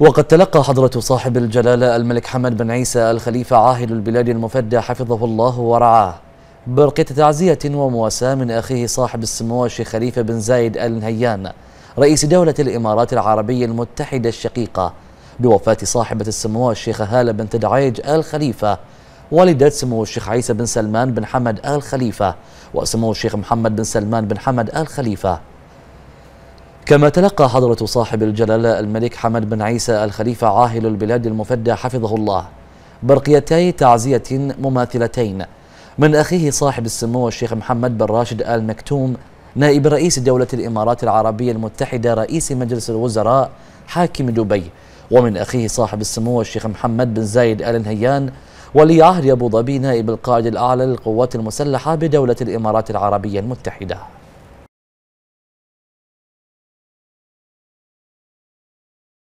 وقد تلقى حضرة صاحب الجلالة الملك حمد بن عيسى الخليفة عاهل البلاد المفدى حفظه الله ورعاه برقة تعزية ومواساة من أخيه صاحب السمو الشيخ خليفة بن زايد آل نهيان رئيس دولة الإمارات العربية المتحدة الشقيقة بوفاة صاحبة السمو الشيخة هالة بنت دعيج آل خليفة والدة سمو الشيخ عيسى بن سلمان بن حمد آل خليفة وسمو الشيخ محمد بن سلمان بن حمد آل خليفة كما تلقى حضرة صاحب الجلالة الملك حمد بن عيسى الخليفة عاهل البلاد المفدى حفظه الله برقيتي تعزية مماثلتين من أخيه صاحب السمو الشيخ محمد بن راشد آل مكتوم نائب رئيس دولة الإمارات العربية المتحدة رئيس مجلس الوزراء حاكم دبي ومن أخيه صاحب السمو الشيخ محمد بن زايد آل نهيان ولي عهد أبو ظبي نائب القائد الأعلى للقوات المسلحة بدولة الإمارات العربية المتحدة